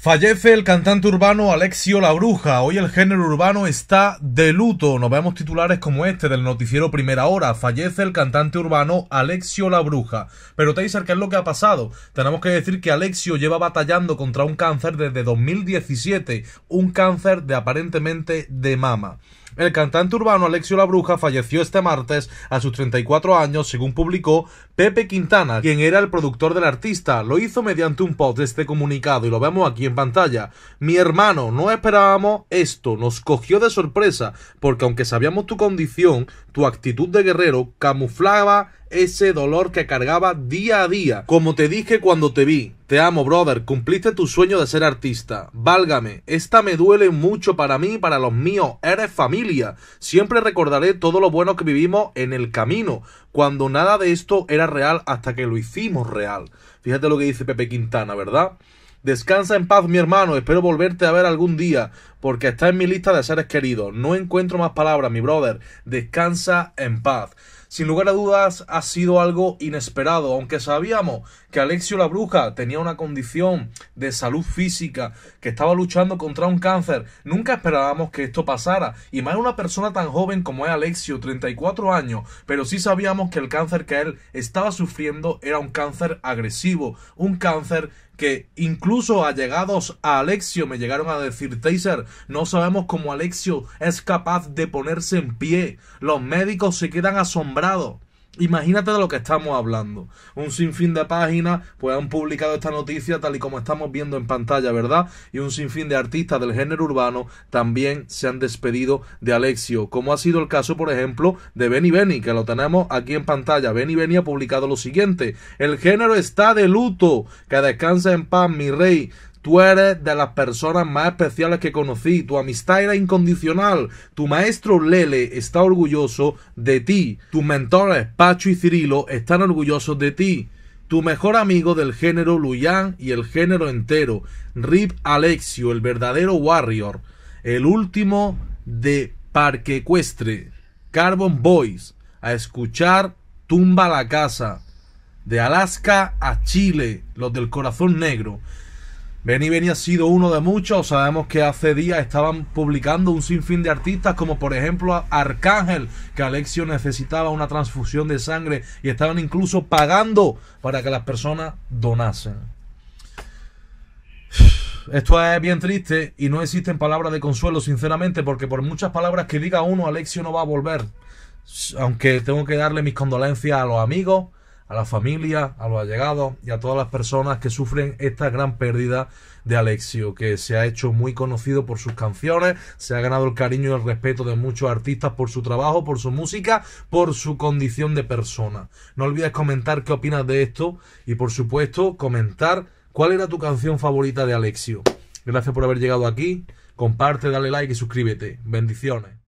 Fallece el cantante urbano Alexio La Bruja. Hoy el género urbano está de luto. Nos vemos titulares como este del noticiero Primera Hora. Fallece el cantante urbano Alexio La Bruja. Pero Taser, ¿qué es lo que ha pasado? Tenemos que decir que Alexio lleva batallando contra un cáncer desde 2017, un cáncer de aparentemente de mama. El cantante urbano Alexio La Bruja falleció este martes a sus 34 años, según publicó Pepe Quintana, quien era el productor del artista. Lo hizo mediante un post de este comunicado y lo vemos aquí en pantalla. Mi hermano, no esperábamos esto, nos cogió de sorpresa, porque aunque sabíamos tu condición, tu actitud de guerrero camuflaba ese dolor que cargaba día a día. Como te dije cuando te vi, te amo, brother, cumpliste tu sueño de ser artista. Válgame, esta me duele mucho para mí y para los míos. Eres familia. Siempre recordaré todo lo bueno que vivimos en el camino, cuando nada de esto era real hasta que lo hicimos real. Fíjate lo que dice Pepe Quintana, ¿verdad? Descansa en paz, mi hermano. Espero volverte a ver algún día, porque está en mi lista de seres queridos. No encuentro más palabras, mi brother. Descansa en paz. Sin lugar a dudas, ha sido algo inesperado, aunque sabíamos que Alexio la Bruja tenía una condición de salud física, que estaba luchando contra un cáncer. Nunca esperábamos que esto pasara, y más una persona tan joven como es Alexio, 34 años, pero sí sabíamos que el cáncer que él estaba sufriendo era un cáncer agresivo, un cáncer que incluso allegados a Alexio me llegaron a decir, Taser, no sabemos cómo Alexio es capaz de ponerse en pie. Los médicos se quedan asombrados. Imagínate de lo que estamos hablando. Un sinfín de páginas pues han publicado esta noticia tal y como estamos viendo en pantalla, ¿verdad? Y un sinfín de artistas del género urbano también se han despedido de Alexio, como ha sido el caso, por ejemplo, de Benny Benny, que lo tenemos aquí en pantalla. Benny Benny ha publicado lo siguiente: El género está de luto, que descansa en paz, mi rey. Tú eres de las personas más especiales que conocí. Tu amistad era incondicional. Tu maestro Lele está orgulloso de ti. Tus mentores Pacho y Cirilo están orgullosos de ti. Tu mejor amigo del género Luyan y el género entero. Rip Alexio, el verdadero Warrior. El último de Parque Ecuestre. Carbon Boys. A escuchar Tumba la Casa. De Alaska a Chile. Los del Corazón Negro y venía ha sido uno de muchos. Sabemos que hace días estaban publicando un sinfín de artistas, como por ejemplo Arcángel, que Alexio necesitaba una transfusión de sangre y estaban incluso pagando para que las personas donasen. Esto es bien triste y no existen palabras de consuelo, sinceramente, porque por muchas palabras que diga uno, Alexio no va a volver. Aunque tengo que darle mis condolencias a los amigos, a la familia, a los allegados y a todas las personas que sufren esta gran pérdida de Alexio, que se ha hecho muy conocido por sus canciones, se ha ganado el cariño y el respeto de muchos artistas por su trabajo, por su música, por su condición de persona. No olvides comentar qué opinas de esto y por supuesto comentar cuál era tu canción favorita de Alexio. Gracias por haber llegado aquí, comparte, dale like y suscríbete. Bendiciones.